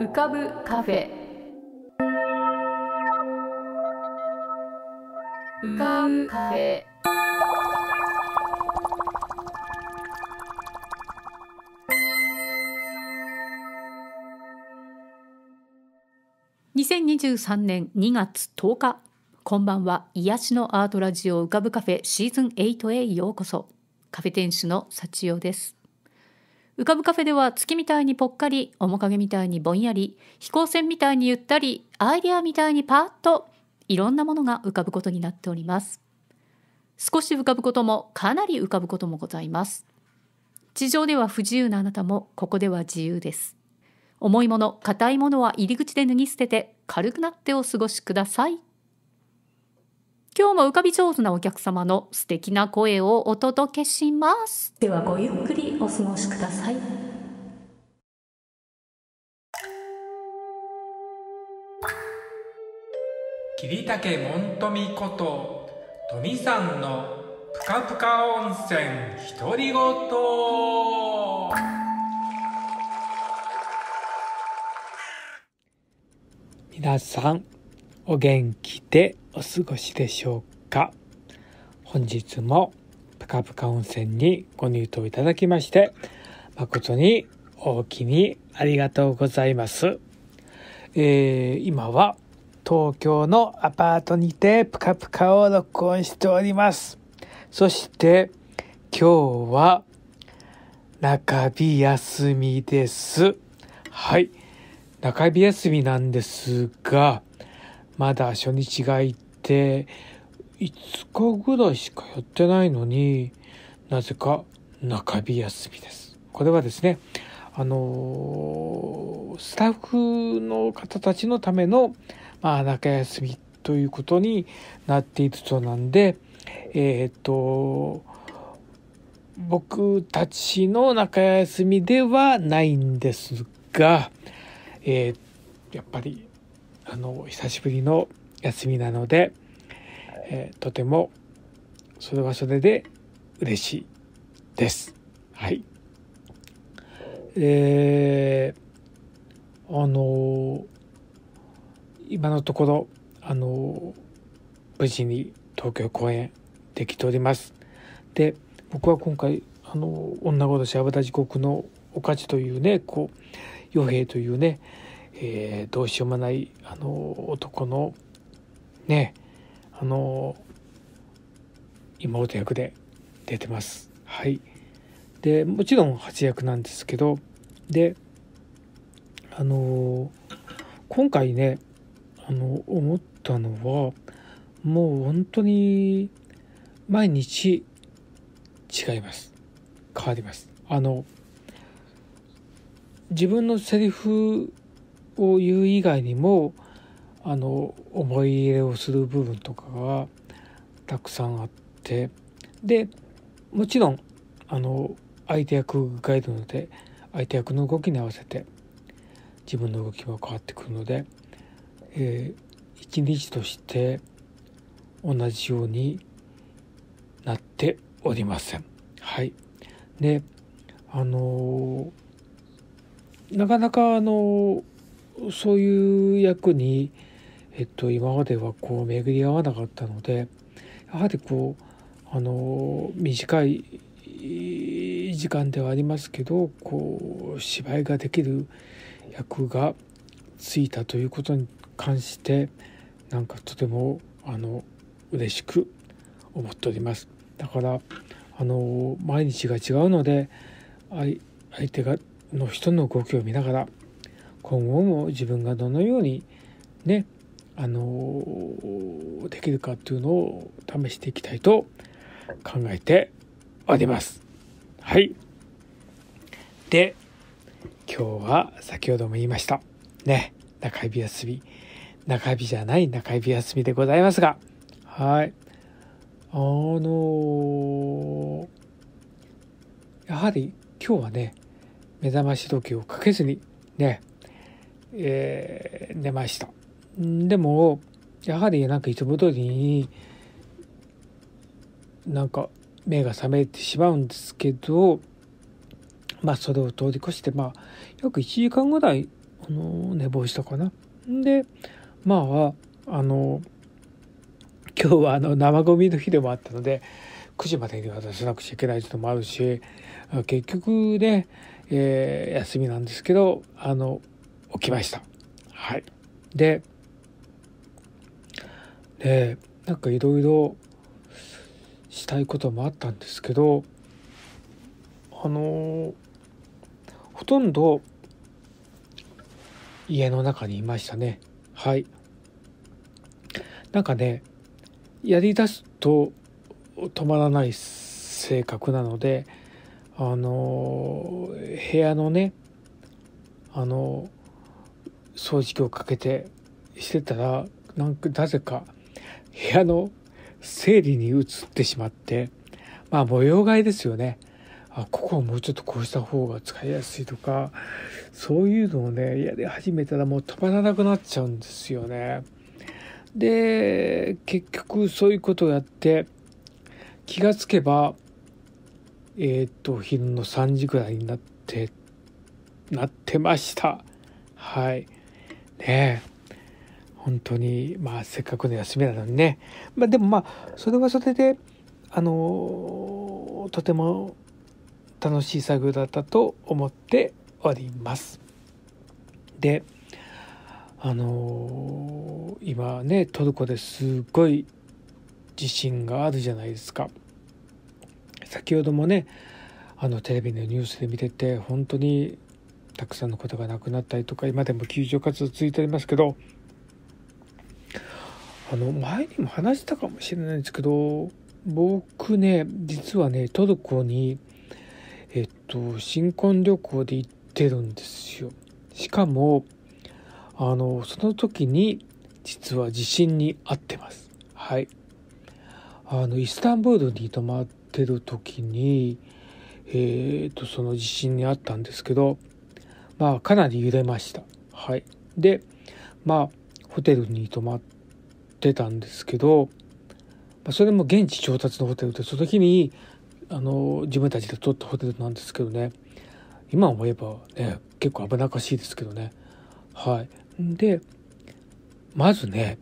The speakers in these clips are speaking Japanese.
浮かぶカフェ浮かぶカフェ2023年2月10日こんばんは癒しのアートラジオ浮かぶカフェシーズン8へようこそカフェ店主の幸代です浮かぶカフェでは月みたいにぽっかり、面影みたいにぼんやり、飛行船みたいにゆったり、アイディアみたいにパーッと、いろんなものが浮かぶことになっております。少し浮かぶことも、かなり浮かぶこともございます。地上では不自由なあなたも、ここでは自由です。重いもの、硬いものは入り口で脱ぎ捨てて、軽くなってお過ごしください。今日も浮かび上手なお客様の素敵な声をお届けしますではごゆっくりお過ごしください桐竹門富こと富さんのぷかぷか温泉ひとりごとみなさんお元気でお過ごしでしょうか本日もぷかぷか温泉にご入湯いただきまして誠に大きにありがとうございます、えー、今は東京のアパートにてぷかぷかを録音しておりますそして今日は中日休みですはい中日休みなんですがまだ初日が行って5日ぐらいしかやってないのになぜか中日休みです。これはですねあのスタッフの方たちのための、まあ、中休みということになっているそうなんでえっ、と僕たちの中休みではないんですが、えー、やっぱりあの久しぶりの休みなので、えー、とてもそれはそれで嬉しいです。はい。えー、あの今のところあの無事に東京公演できております。で僕は今回あの女殺し油地獄のおかちというねこう傭兵というねえー、どうしようもないあの男のねあの妹役で出てます。はい、でもちろん初役なんですけどであの今回ねあの思ったのはもう本当に毎日違います変わりますあの自分のセリフを言う以外にもあの思い入れをする部分とかがたくさんあってでもちろんあの相手役がいるので相手役の動きに合わせて自分の動きも変わってくるので、えー、一日として同じようになっておりません。はい、であのー、なかなかあのー、そういう役に、えっと、今まではこう巡り合わなかったのでやはりこうあの短い時間ではありますけどこう芝居ができる役がついたということに関してなんかとてもあの嬉しく思っております。だからあの毎日が違うので相手がの人の動きを見ながら今後も自分がどのようにねあのできるかっていうのを試していきたいと考えております。はい。で、今日は先ほども言いました。ね、中指休み。中指じゃない中指休みでございますが、はい。あのー、やはり今日はね、目覚まし時計をかけずに、ね、えー、寝ました。でも、やはりなんかいつも通りに、なんか目が覚めてしまうんですけど、まあそれを通り越して、まあ約1時間ぐらい、あの、寝坊したかな。で、まあ、あの、今日はあの生ゴミの日でもあったので、9時までにはさなくちゃいけないこともあるし結局ね、えー、休みなんですけどあの起きました。はい。で、で、なんかいろいろしたいこともあったんですけど、あのー、ほとんど家の中にいましたね。はい。なんかね、やりだすと止まらない性格なので、あのー、部屋のね、あのー掃除機をかけてしてたらなんかなぜか部屋の整理に移ってしまってまあ模様替えですよねあここはもうちょっとこうした方が使いやすいとかそういうのをねやり始めたらもう止まらなくなっちゃうんですよね。で結局そういうことをやって気がつけばえー、っと昼の3時ぐらいになってなってましたはい。ね本当にまあせっかくの休みなのにね、まあ、でもまあそれはそれであのとても楽しい作業だったと思っております。であの今ねトルコですごい地震があるじゃないですか。先ほどもねあのテレビのニュースで見てて本当にたくさんのことがなくなったりとか今でも救助活動続いておりますけどあの前にも話したかもしれないんですけど僕ね実はねトルコにえっと新婚旅行で行ってるんですよ。しかもあのその時に実は地震に遭ってます。はい。あのイスタンブールに泊まってる時にえっ、とその地震にあったんですけどまあ、かなり揺れました。はい。で、まあ、ホテルに泊まってたんですけど、まあ、それも現地調達のホテルで、その時に、あの、自分たちで取ったホテルなんですけどね、今思えばね、結構危なっかしいですけどね。はい。で、まずね、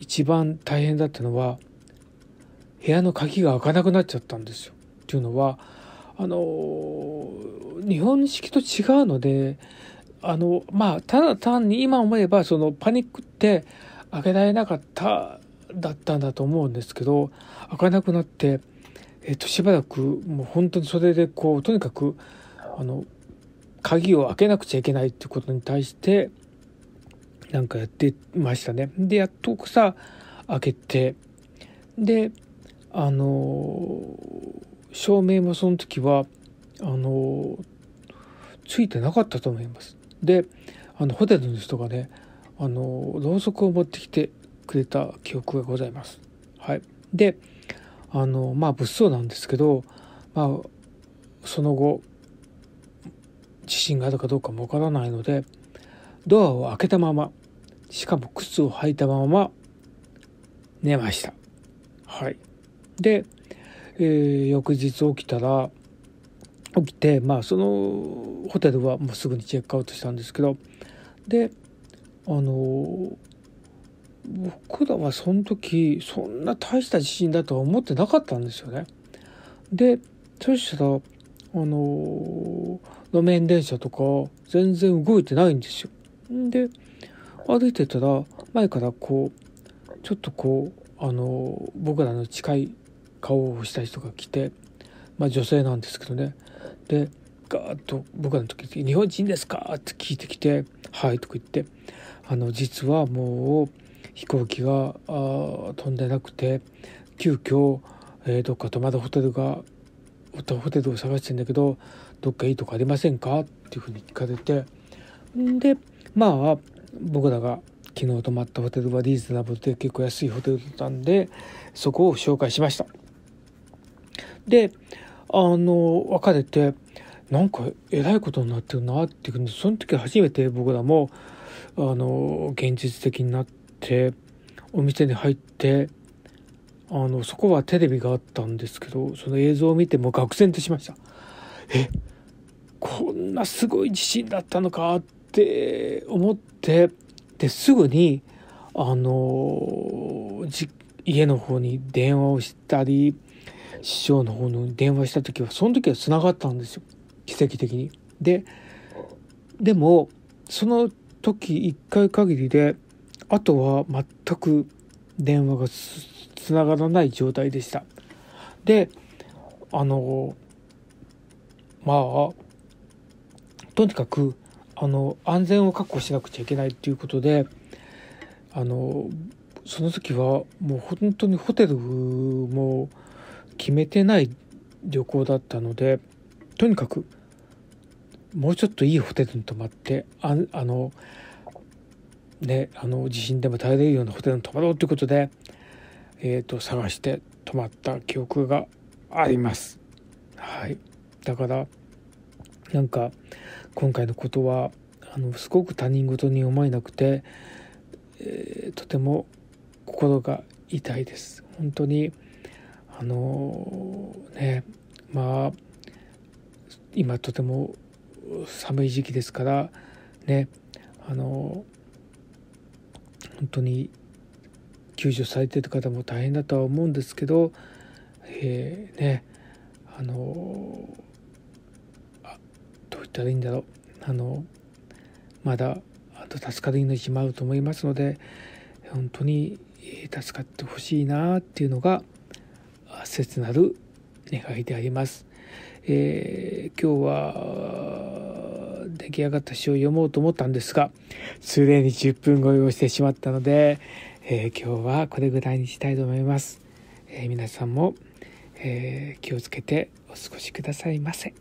一番大変だったのは、部屋の鍵が開かなくなっちゃったんですよ。っていうのは、あの日本式と違うのであのまあただ単に今思えばそのパニックって開けられなかっただったんだと思うんですけど開かなくなって、えっと、しばらくもう本当にそれでこうとにかくあの鍵を開けなくちゃいけないっていうことに対してなんかやってましたね。でやっとさ開けてであのー照明もその時はあのついてなかったと思います。であのホテルの人がねあのろうそくを持ってきてくれた記憶がございます。はい、であのまあ物騒なんですけど、まあ、その後地震があるかどうかもわからないのでドアを開けたまましかも靴を履いたまま寝ました。はい、でえー、翌日起きたら起きて、まあ、そのホテルはもうすぐにチェックアウトしたんですけどであの僕らはその時そんな大した地震だとは思ってなかったんですよね。でそしたらあの路面電車とか全然動いてないんですよ。で歩いてたら前からこうちょっとこうあの僕らの近い顔をした人が来て、まあ、女性なんですけどねでガーッと僕らの時「日本人ですか?」って聞いてきて「はい」とか言ってあの実はもう飛行機が飛んでなくて急遽、えー、どっか泊まるホテルがホテルを探してんだけどどっかいいとこありませんかっていうふうに聞かれてでまあ僕らが昨日泊まったホテルはリーズナブルで結構安いホテルだったんでそこを紹介しました。であの別れてなんかえらいことになってるなっていうその時初めて僕らもあの現実的になってお店に入ってあのそこはテレビがあったんですけどその映像を見ても愕然としましたえこんなすごい地震だったのかって思ってですぐにあの家の方に電話をしたり師匠の方に電話した時はその時はつながったんですよ奇跡的に。ででもその時1回限りであとは全く電話がつながらない状態でした。であのまあとにかくあの安全を確保しなくちゃいけないっていうことであのその時はもう本当にホテルも決めてない旅行だったのでとにかくもうちょっといいホテルに泊まってああのねあの地震でも耐えれるようなホテルに泊まろうということで、えーと、探して泊まった記憶があります。はい、だからなんか今回のことはあのすごく他人事に思えなくて、えー、とても心が痛いです。本当にあのねまあ今とても寒い時期ですからねあの本当に救助されてる方も大変だとは思うんですけど、えー、ねあのあどう言ったらいいんだろうあのまだあと助かる命もあると思いますので本当に助かってほしいなっていうのが切なる願いであります。えー、今日は出来上がった詩を読もうと思ったんですがすでに10分ご用意してしまったので、えー、今日はこれぐらいにしたいと思います。えー、皆さんも、え気をつけてお過ごしくださいませ。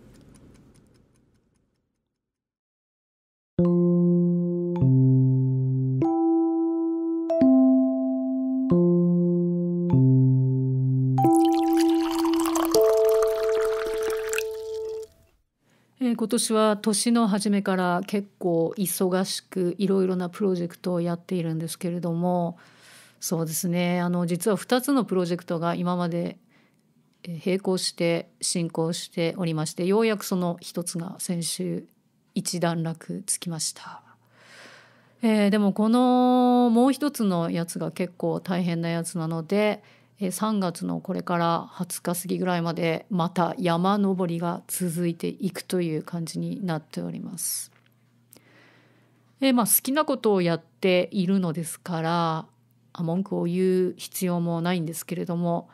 今年は年の初めから結構忙しくいろいろなプロジェクトをやっているんですけれどもそうですねあの実は2つのプロジェクトが今まで並行して進行しておりましてようやくその1つが先週一段落つきました。えー、でもこのもう一つのやつが結構大変なやつなのでえ3月のこれから20日過ぎぐらいまでまた山登りが続いていくという感じになっております。えまあ、好きなことをやっているのですから文句を言う必要もないんですけれども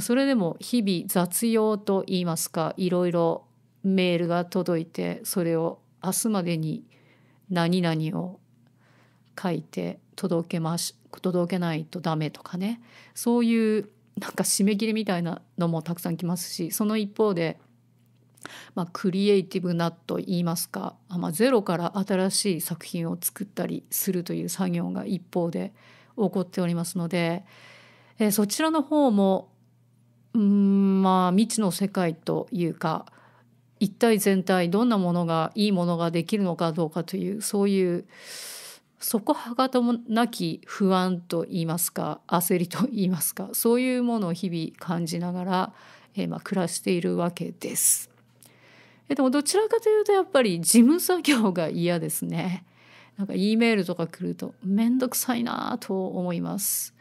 それでも日々雑用といいますかいろいろメールが届いてそれを明日までに何々を書いて届けまし届けないとダメとかねそういうなんか締め切りみたいなのもたくさん来ますしその一方で、まあ、クリエイティブなと言いますか、まあ、ゼロから新しい作品を作ったりするという作業が一方で起こっておりますので、えー、そちらの方もうんまあ未知の世界というか一体全体どんなものがいいものができるのかどうかというそういう底はかともなき不安と言いますか焦りと言いますかそういうものを日々感じながら、えー、まあ、暮らしているわけです。でもどちらかというとやっぱり事務作業が嫌ですね。なんか E メールとか来ると面倒くさいなと思います。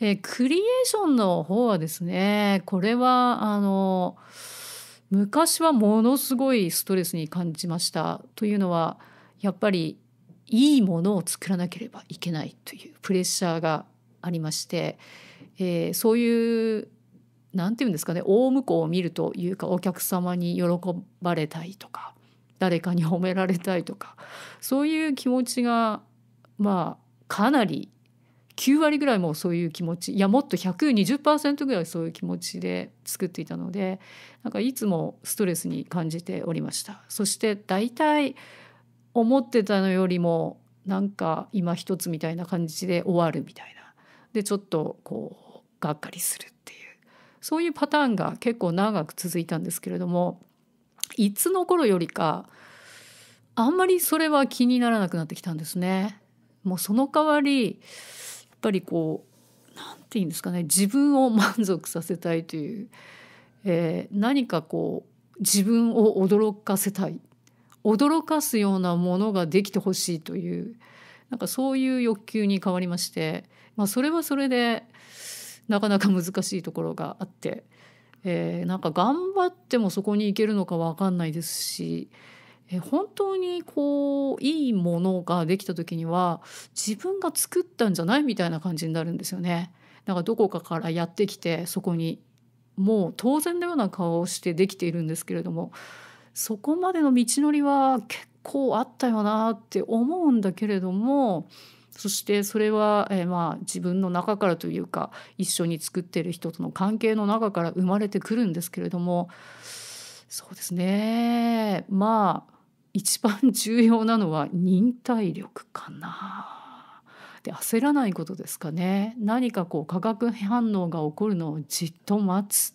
えー、クリエーションの方はですねこれはあの昔はものすごいストレスに感じましたというのはやっぱりいいものを作らなければいけないというプレッシャーがありまして、えー、そういう何て言うんですかね大向こうを見るというかお客様に喜ばれたいとか誰かに褒められたいとかそういう気持ちがまあかなり9割ぐらいもそういう気持ちいやもっと120%ぐらいそういう気持ちで作っていたのでなんかいつもストレスに感じておりました。そして大体思ってたのよりもなんか今一つみたいな感じで終わるみたいなでちょっとこうがっかりするっていうそういうパターンが結構長く続いたんですけれどもいつの頃よりかあんまりそれは気にならなくなってきたんですね。もうその代わりやっぱりこう何て言うんですかね自分を満足させたいという、えー、何かこう自分を驚かせたい驚かすようなものができてほしいというなんかそういう欲求に変わりまして、まあ、それはそれでなかなか難しいところがあって、えー、なんか頑張ってもそこに行けるのか分かんないですし、えー、本当にこういいものができた時には自分が作ったんじゃないみたいな感じになるんですよね。なんかどこかからやってきてそこにもう当然のような顔をしてできているんですけれどもそこまでの道のりは結構あったよなって思うんだけれどもそしてそれは、えー、まあ自分の中からというか一緒に作ってる人との関係の中から生まれてくるんですけれどもそうですねまあ一番重要なのは忍耐力かな。で焦らないことですかね何かこう化学反応が起こるのをじっと待つ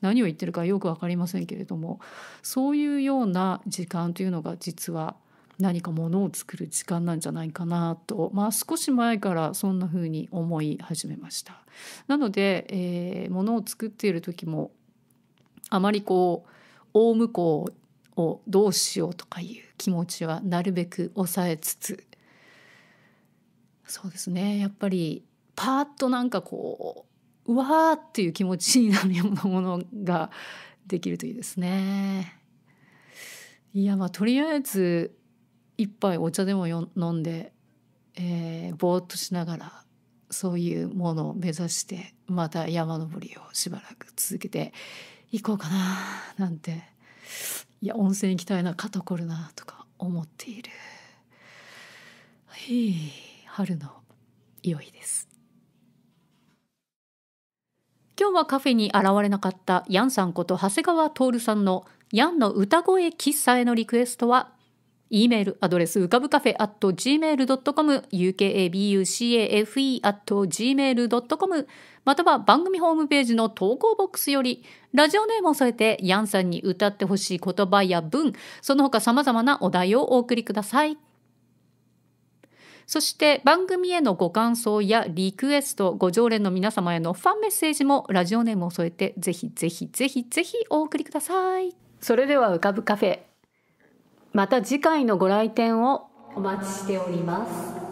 何を言ってるかよく分かりませんけれどもそういうような時間というのが実は何かものを作る時間なんじゃないかなと、まあ、少し前からそんなふうに思い始めました。なので、えー、ものを作っている時もあまりこう大向こうをどうしようとかいう気持ちはなるべく抑えつつそうですねやっぱりパーッとなんかこううわーっていう気持ちになるようなものができるといいですね。いやまあとりあえず一杯お茶でも飲んで、えー、ぼーっとしながらそういうものを目指してまた山登りをしばらく続けていこうかななんていや温泉行きたいな肩こるなとか思っている。い春の良いです。今日はカフェに現れなかったヤンさんこと長谷川徹さんのヤンの歌声喫茶へのリクエストは E メールアドレス、うかぶカフェ at gmail.com、ukabucafe at gmail.com、または番組ホームページの投稿ボックスより、ラジオネームを添えて、ヤンさんに歌ってほしい言葉や文、その他様々なお題をお送りください。そして番組へのご感想やリクエスト、ご常連の皆様へのファンメッセージもラジオネームを添えてぜひぜひぜひぜひお送りください。それでは浮かぶカフェ、また次回のご来店をお待ちしております。